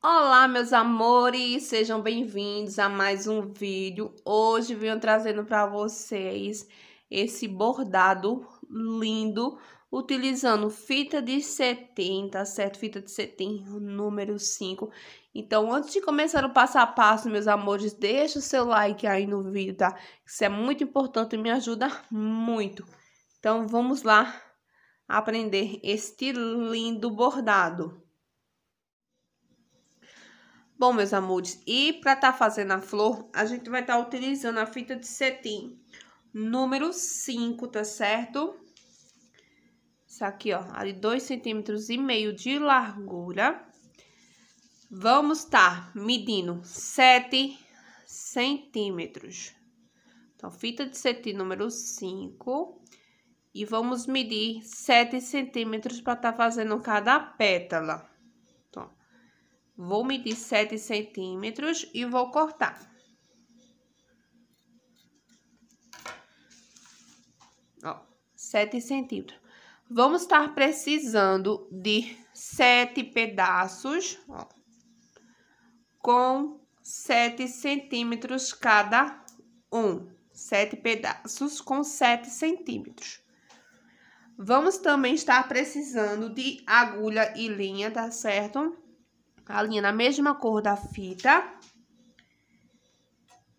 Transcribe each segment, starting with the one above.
Olá, meus amores, sejam bem-vindos a mais um vídeo. Hoje venho trazendo para vocês esse bordado lindo utilizando fita de 70, certo? Fita de 70, número 5. Então, antes de começar o passo a passo, meus amores, deixa o seu like aí no vídeo, tá? Isso é muito importante e me ajuda muito. Então, vamos lá aprender este lindo bordado. Bom, meus amores, e para tá fazendo a flor, a gente vai estar tá utilizando a fita de cetim número 5, tá certo? Isso aqui, ó, de 2,5 centímetros e meio de largura. Vamos estar tá medindo 7 centímetros. Então, fita de cetim número 5. E vamos medir 7 centímetros para tá fazendo cada pétala. Vou medir 7 centímetros e vou cortar. Ó, 7 centímetros. Vamos estar precisando de 7 pedaços, ó, com 7 centímetros cada um. 7 pedaços com 7 centímetros. Vamos também estar precisando de agulha e linha, tá certo? tá certo? a linha na mesma cor da fita.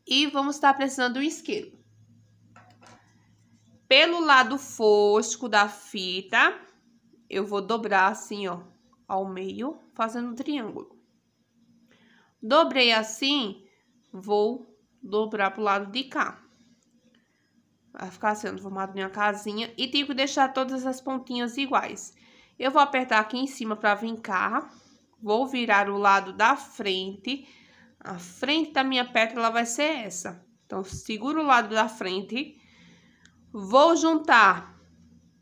E vamos estar precisando de um isqueiro. Pelo lado fosco da fita, eu vou dobrar assim, ó, ao meio, fazendo um triângulo. Dobrei assim, vou dobrar pro lado de cá. Vai ficar sendo assim, formado uma casinha. E tenho que deixar todas as pontinhas iguais. Eu vou apertar aqui em cima para vincar. Vou virar o lado da frente. A frente da minha pétala vai ser essa. Então, seguro o lado da frente. Vou juntar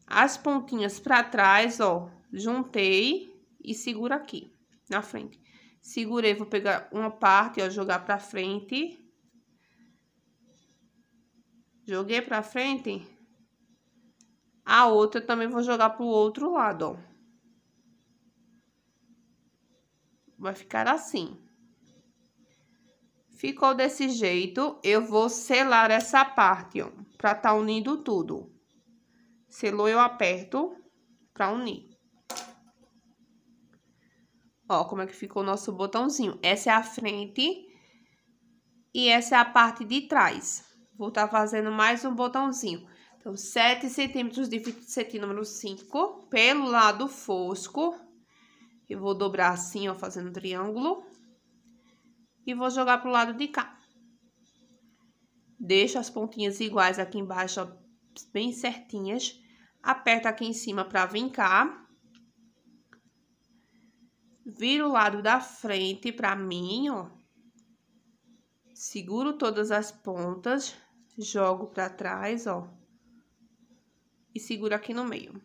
as pontinhas para trás, ó. Juntei e seguro aqui, na frente. Segurei, vou pegar uma parte, ó, jogar para frente. Joguei para frente. A outra também vou jogar pro outro lado, ó. Vai ficar assim. Ficou desse jeito, eu vou selar essa parte, ó, pra tá unindo tudo. Selou, eu aperto pra unir. Ó, como é que ficou o nosso botãozinho. Essa é a frente e essa é a parte de trás. Vou estar tá fazendo mais um botãozinho. Então, 7 centímetros de fita de cetim número 5 pelo lado fosco eu vou dobrar assim, ó, fazendo um triângulo. E vou jogar pro lado de cá. Deixo as pontinhas iguais aqui embaixo, ó, bem certinhas. Aperto aqui em cima pra vir cá. Viro o lado da frente pra mim, ó. Seguro todas as pontas. Jogo pra trás, ó. E seguro aqui no meio.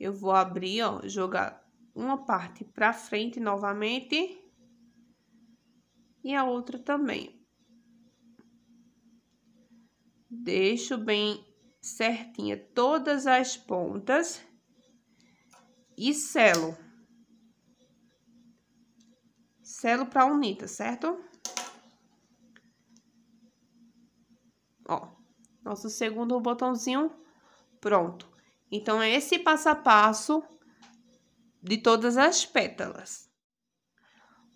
Eu vou abrir, ó, jogar uma parte para frente novamente e a outra também. Deixo bem certinha todas as pontas e selo. Selo para unir, tá certo? Ó, nosso segundo botãozinho pronto. Então, é esse passo a passo de todas as pétalas.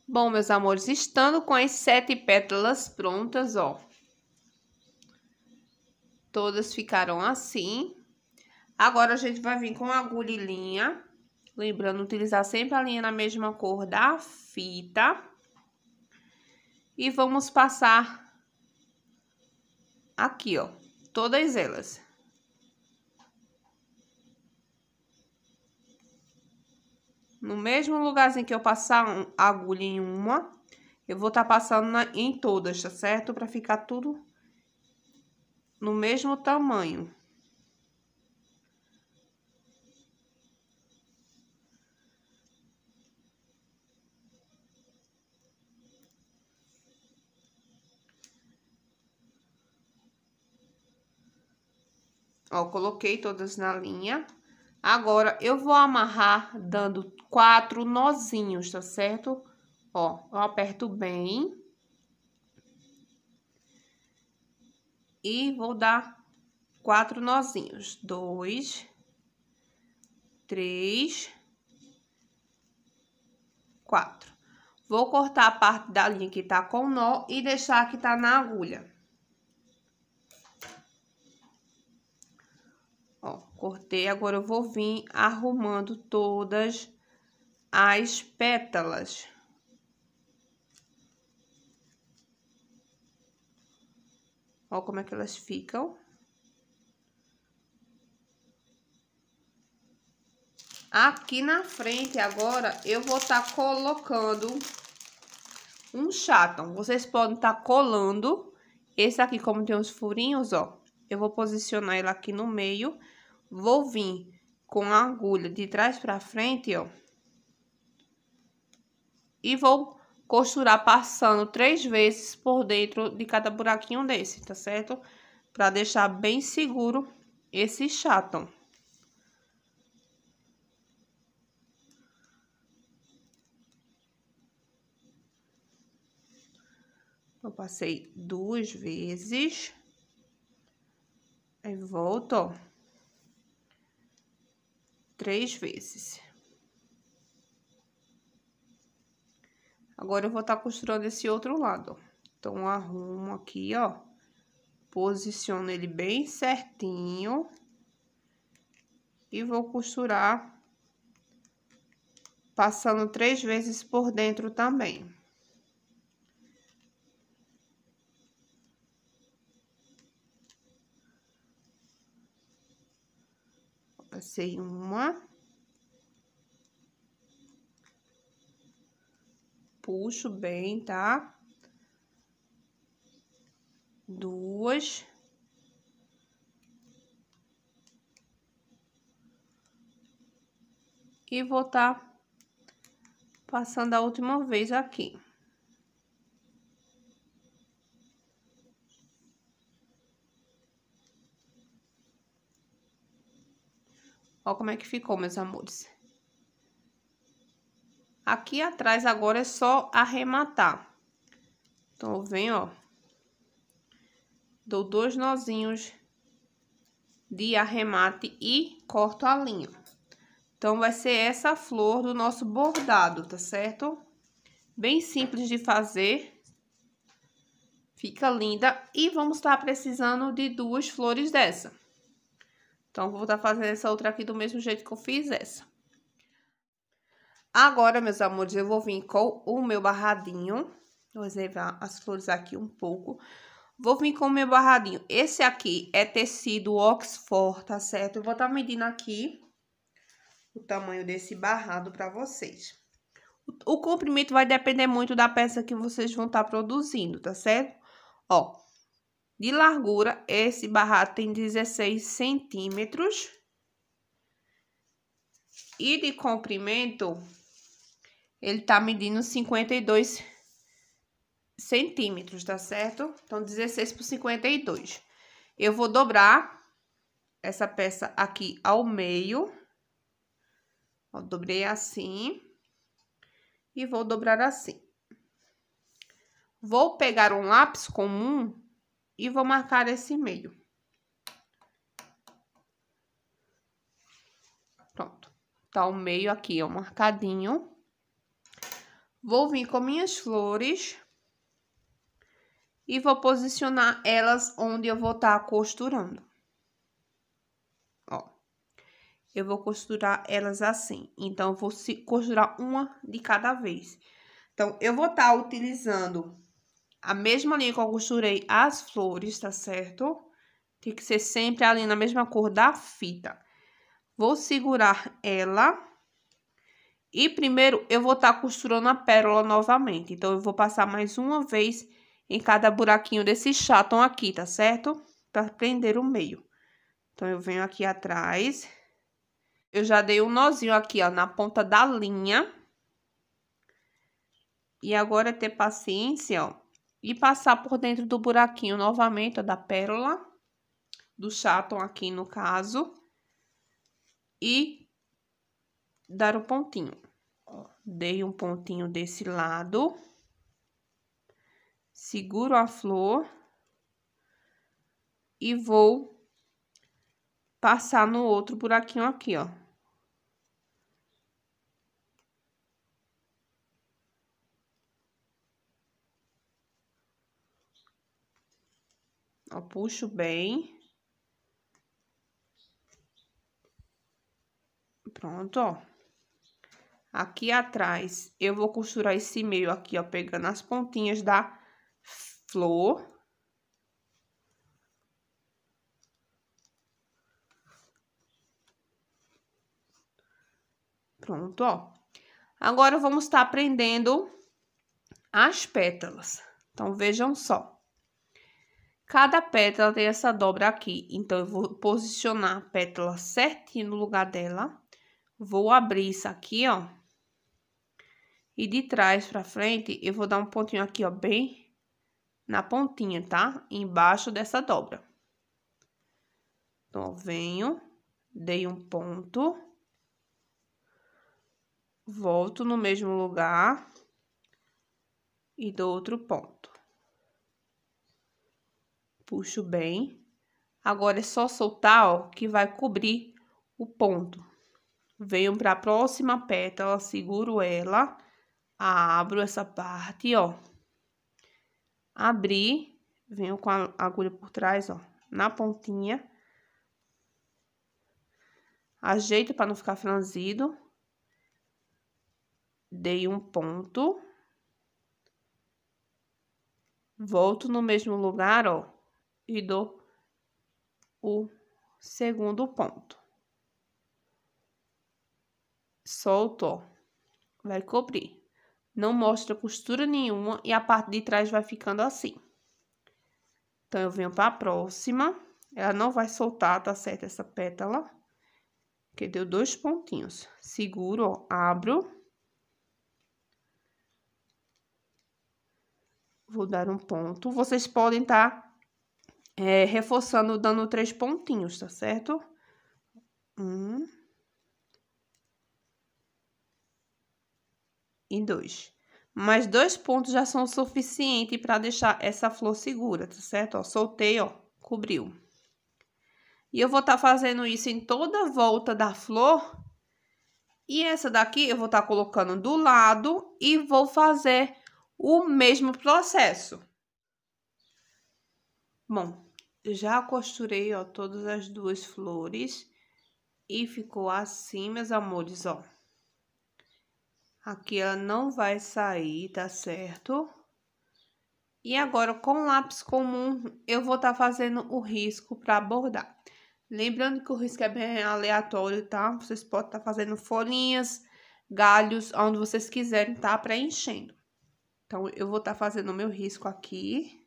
Bom, meus amores, estando com as sete pétalas prontas, ó. Todas ficaram assim. Agora, a gente vai vir com agulha e linha. Lembrando, utilizar sempre a linha na mesma cor da fita. E vamos passar aqui, ó, todas elas. No mesmo lugarzinho que eu passar a agulha em uma, eu vou estar tá passando na, em todas, tá certo? Pra ficar tudo no mesmo tamanho. Ó, coloquei todas na linha. Agora, eu vou amarrar dando quatro nozinhos, tá certo? Ó, eu aperto bem. E vou dar quatro nozinhos. Dois, três, quatro. Vou cortar a parte da linha que tá com nó e deixar que tá na agulha. Cortei, agora eu vou vir arrumando todas as pétalas. Ó como é que elas ficam. Aqui na frente agora eu vou estar tá colocando um chatão. Vocês podem estar tá colando esse aqui como tem uns furinhos, ó. Eu vou posicionar ele aqui no meio vou vir com a agulha de trás para frente, ó. E vou costurar passando três vezes por dentro de cada buraquinho desse, tá certo? Pra deixar bem seguro esse chato. Eu passei duas vezes. Aí volto, ó três vezes. Agora, eu vou estar tá costurando esse outro lado. Então, arrumo aqui, ó. Posiciono ele bem certinho. E vou costurar passando três vezes por dentro também. Passei uma. Puxo bem, tá? Duas. E vou tá passando a última vez aqui. Ó como é que ficou, meus amores. Aqui atrás agora é só arrematar. Então, vem, ó. Dou dois nozinhos de arremate e corto a linha. Então, vai ser essa flor do nosso bordado, tá certo? Bem simples de fazer. Fica linda. E vamos estar tá precisando de duas flores dessa. Então, vou estar tá fazendo essa outra aqui do mesmo jeito que eu fiz essa. Agora, meus amores, eu vou vir com o meu barradinho. Vou reservar as flores aqui um pouco. Vou vir com o meu barradinho. Esse aqui é tecido Oxford, tá certo? Eu vou estar tá medindo aqui o tamanho desse barrado para vocês. O comprimento vai depender muito da peça que vocês vão estar tá produzindo, tá certo? Ó, de largura. Esse barrado tem 16 centímetros. E de comprimento, ele tá medindo 52 centímetros, tá certo? Então, 16 por 52. Eu vou dobrar essa peça aqui ao meio. Ó, dobrei assim. E vou dobrar assim. Vou pegar um lápis comum e vou marcar esse meio. Pronto. Tá o meio aqui, ó, marcadinho. Vou vir com minhas flores e vou posicionar elas onde eu vou estar tá costurando. Ó. Eu vou costurar elas assim. Então, eu vou costurar uma de cada vez. Então, eu vou estar tá utilizando a mesma linha que eu costurei as flores, tá certo? Tem que ser sempre ali na mesma cor da fita. Vou segurar ela. E primeiro, eu vou estar tá costurando a pérola novamente. Então, eu vou passar mais uma vez em cada buraquinho desse chatão aqui, tá certo? Pra prender o meio. Então, eu venho aqui atrás. Eu já dei um nozinho aqui, ó, na ponta da linha. E agora, ter paciência, ó e passar por dentro do buraquinho novamente, ó, da pérola, do chaton aqui no caso, e dar o um pontinho. Ó, dei um pontinho desse lado, seguro a flor e vou passar no outro buraquinho aqui, ó. Ó, puxo bem. Pronto, ó. Aqui atrás, eu vou costurar esse meio aqui, ó, pegando as pontinhas da flor. Pronto, ó. Agora, vamos estar tá prendendo as pétalas. Então, vejam só. Cada pétala tem essa dobra aqui, então eu vou posicionar a pétala certinho no lugar dela. Vou abrir isso aqui, ó. E de trás pra frente, eu vou dar um pontinho aqui, ó, bem na pontinha, tá? Embaixo dessa dobra. Então, venho, dei um ponto. Volto no mesmo lugar. E dou outro ponto. Puxo bem. Agora é só soltar, ó, que vai cobrir o ponto. Venho para a próxima pétala, seguro ela, abro essa parte, ó. Abri, venho com a agulha por trás, ó, na pontinha. Ajeito para não ficar franzido. Dei um ponto. Volto no mesmo lugar, ó e dou o segundo ponto. Solto, ó. Vai cobrir. Não mostra costura nenhuma e a parte de trás vai ficando assim. Então, eu venho para a próxima. Ela não vai soltar, tá certo? Essa pétala. Que deu dois pontinhos. Seguro, ó. Abro. Vou dar um ponto. Vocês podem estar tá é, reforçando, dando três pontinhos, tá certo? Um. E dois. Mas dois pontos já são suficientes para deixar essa flor segura, tá certo? Ó, soltei, ó, cobriu. E eu vou estar tá fazendo isso em toda a volta da flor. E essa daqui eu vou estar tá colocando do lado e vou fazer o mesmo processo. Bom, já costurei, ó, todas as duas flores. E ficou assim, meus amores, ó. Aqui ela não vai sair, tá certo? E agora, com lápis comum, eu vou estar tá fazendo o risco pra bordar. Lembrando que o risco é bem aleatório, tá? Vocês podem estar tá fazendo folhinhas, galhos, onde vocês quiserem, tá? Preenchendo. Então, eu vou estar tá fazendo o meu risco aqui.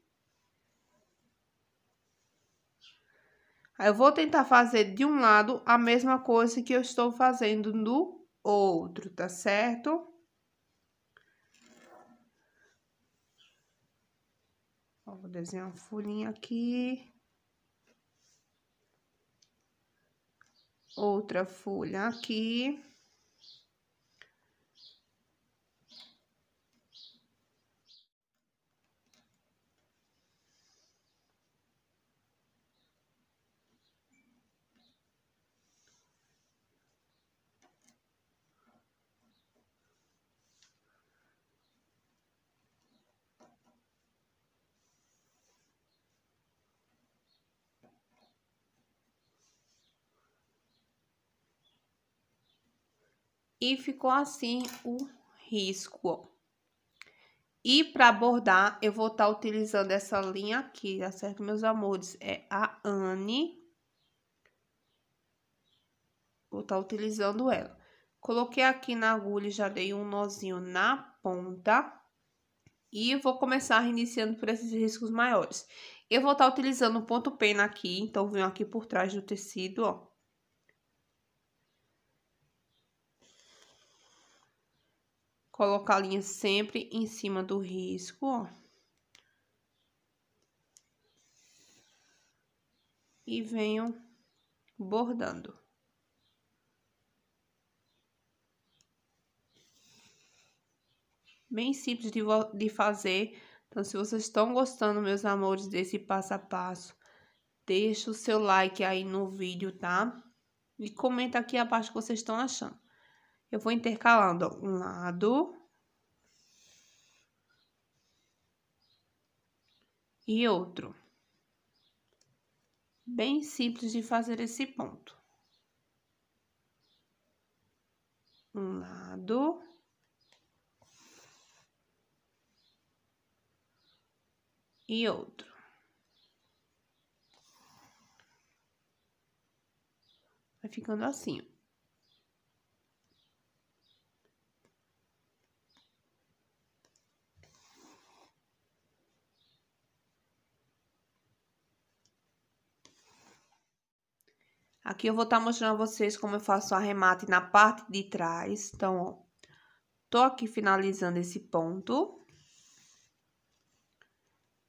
Eu vou tentar fazer de um lado a mesma coisa que eu estou fazendo no outro, tá certo? vou desenhar uma folhinha aqui. Outra folha aqui. e ficou assim o risco, ó. E para bordar, eu vou estar tá utilizando essa linha aqui, tá certo, meus amores? É a Anne. Vou estar tá utilizando ela. Coloquei aqui na agulha e já dei um nozinho na ponta. E vou começar iniciando por esses riscos maiores. Eu vou estar tá utilizando o ponto pena aqui, então venho aqui por trás do tecido, ó. colocar a linha sempre em cima do risco, ó. E venho bordando. Bem simples de, de fazer. Então, se vocês estão gostando, meus amores, desse passo a passo, deixa o seu like aí no vídeo, tá? E comenta aqui abaixo o que vocês estão achando. Eu vou intercalando um lado e outro. Bem simples de fazer esse ponto. Um lado. E outro. Vai ficando assim, ó. Aqui eu vou estar tá mostrando a vocês como eu faço o arremate na parte de trás. Então, ó, tô aqui finalizando esse ponto.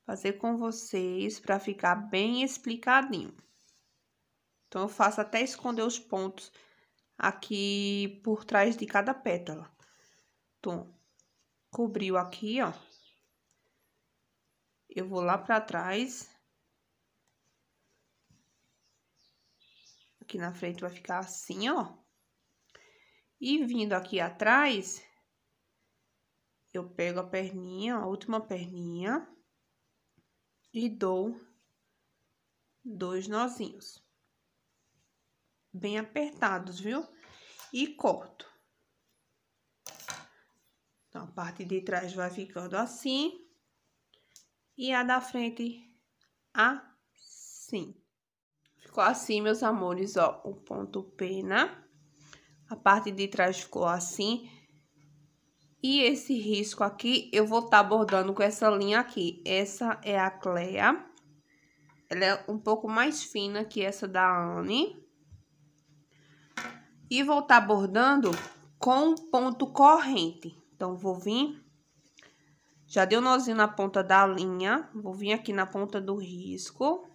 Fazer com vocês para ficar bem explicadinho. Então, eu faço até esconder os pontos aqui por trás de cada pétala. Então, cobriu aqui, ó. Eu vou lá para trás aqui na frente vai ficar assim, ó. E vindo aqui atrás, eu pego a perninha, a última perninha, e dou dois nozinhos. Bem apertados, viu? E corto. Então, a parte de trás vai ficando assim. E a da frente, assim. Ficou assim, meus amores, ó, o ponto pena. A parte de trás ficou assim. E esse risco aqui, eu vou estar tá bordando com essa linha aqui. Essa é a Cleia Ela é um pouco mais fina que essa da Anne. E vou estar tá bordando com ponto corrente. Então, vou vir... Já dei um nozinho na ponta da linha. Vou vir aqui na ponta do risco.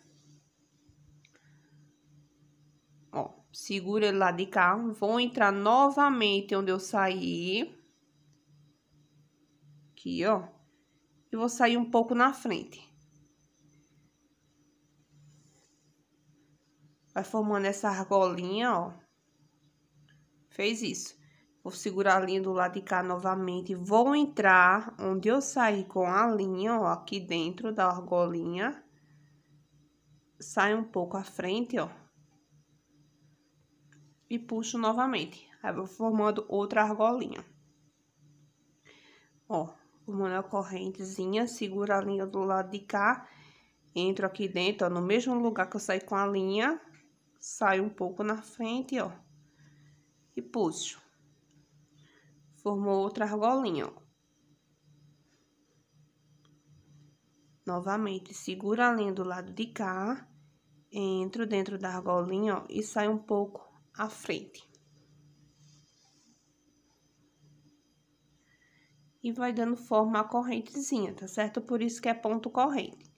seguro ele lá de cá, vou entrar novamente onde eu saí, aqui, ó, e vou sair um pouco na frente. Vai formando essa argolinha, ó. Fez isso. Vou segurar a linha do lado de cá novamente, vou entrar onde eu saí com a linha, ó, aqui dentro da argolinha. Sai um pouco à frente, ó e puxo novamente. Aí, vou formando outra argolinha. Ó, formando a correntezinha, seguro a linha do lado de cá, entro aqui dentro, ó, no mesmo lugar que eu saí com a linha, saio um pouco na frente, ó, e puxo. Formou outra argolinha, ó. Novamente, segura a linha do lado de cá, entro dentro da argolinha, ó, e saio um pouco à frente. E vai dando forma à correntezinha, tá certo? Por isso que é ponto corrente.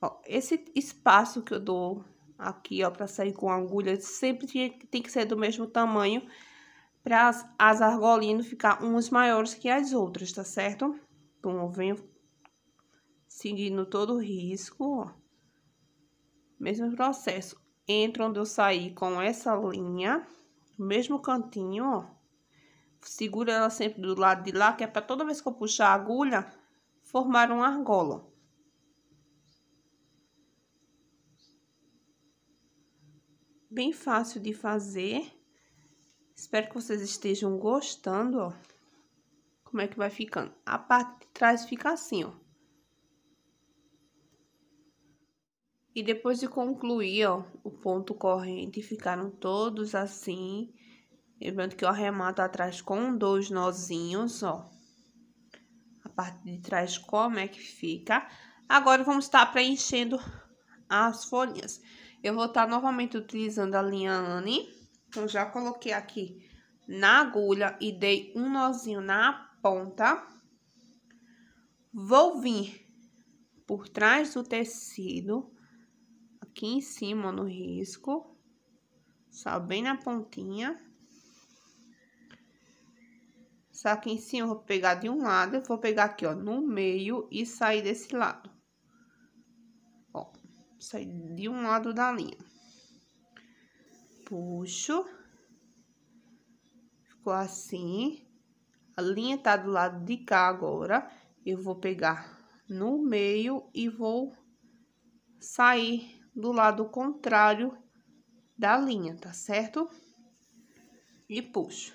Ó, esse espaço que eu dou aqui, ó, pra sair com a agulha, sempre tem que ser do mesmo tamanho, para as, as argolinhas ficar umas maiores que as outras, tá certo? Então, eu venho seguindo todo o risco, ó. Mesmo processo. Entro onde eu saí com essa linha, mesmo cantinho, ó. Segura ela sempre do lado de lá, que é para toda vez que eu puxar a agulha, formar uma argola. Bem fácil de fazer. Espero que vocês estejam gostando, ó. Como é que vai ficando. A parte de trás fica assim, ó. E depois de concluir, ó, o ponto corrente, ficaram todos assim. Lembrando que eu arremato atrás com dois nozinhos, ó. A parte de trás, como é que fica. Agora, vamos estar tá preenchendo as folhinhas. Eu vou estar tá novamente utilizando a linha Anne. Então, já coloquei aqui na agulha e dei um nozinho na ponta. Vou vir por trás do tecido aqui em cima ó, no risco, só bem na pontinha. Só aqui em cima eu vou pegar de um lado, eu vou pegar aqui, ó, no meio e sair desse lado. Ó, sair de um lado da linha. Puxo. Ficou assim. A linha tá do lado de cá agora. Eu vou pegar no meio e vou sair do lado contrário da linha, tá certo? E puxo.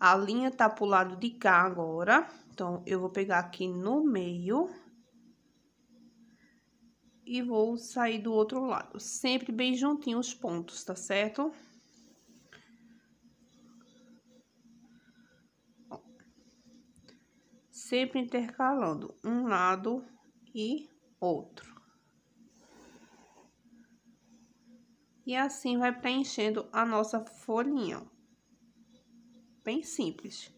A linha tá pro lado de cá agora, então, eu vou pegar aqui no meio e vou sair do outro lado. Sempre bem juntinho os pontos, tá certo? Sempre intercalando um lado e outro. E assim vai preenchendo a nossa folhinha. Bem simples.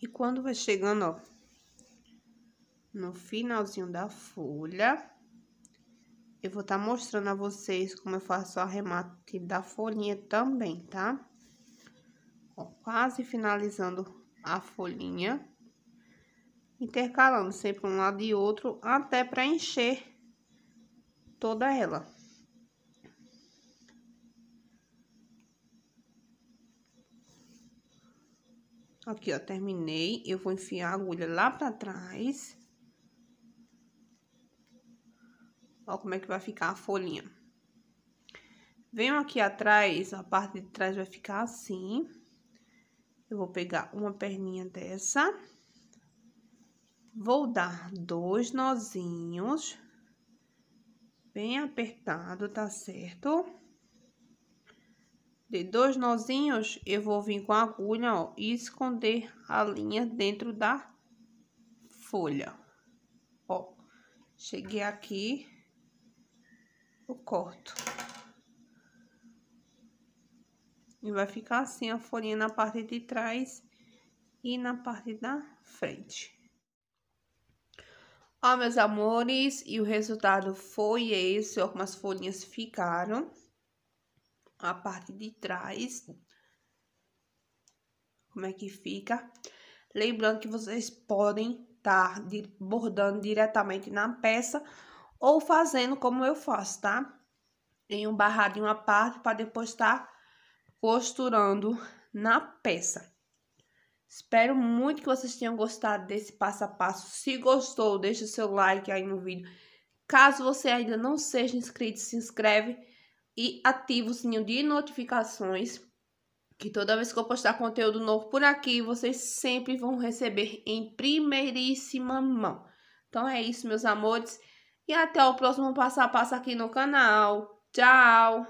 E quando vai chegando, ó, no finalzinho da folha, eu vou estar tá mostrando a vocês como eu faço o arremate da folhinha também, tá? Ó, quase finalizando a folhinha. Intercalando sempre um lado e outro até preencher toda ela. Aqui, ó, terminei. Eu vou enfiar a agulha lá pra trás. Ó como é que vai ficar a folhinha. Venho aqui atrás, a parte de trás vai ficar assim. Eu vou pegar uma perninha dessa. Vou dar dois nozinhos. Bem apertado, tá certo? de dois nozinhos, eu vou vir com a agulha, ó, e esconder a linha dentro da folha. Ó, cheguei aqui, eu corto. E vai ficar assim a folhinha na parte de trás e na parte da frente. Ó, meus amores, e o resultado foi esse, ó, como as folhinhas ficaram a parte de trás. Como é que fica? Lembrando que vocês podem estar tá bordando diretamente na peça ou fazendo como eu faço, tá? Em um barradinho em uma parte para depois estar tá costurando na peça. Espero muito que vocês tenham gostado desse passo a passo. Se gostou, deixa o seu like aí no vídeo. Caso você ainda não seja inscrito, se inscreve e ativa o sininho de notificações, que toda vez que eu postar conteúdo novo por aqui, vocês sempre vão receber em primeiríssima mão. Então é isso, meus amores, e até o próximo passo a passo aqui no canal. Tchau!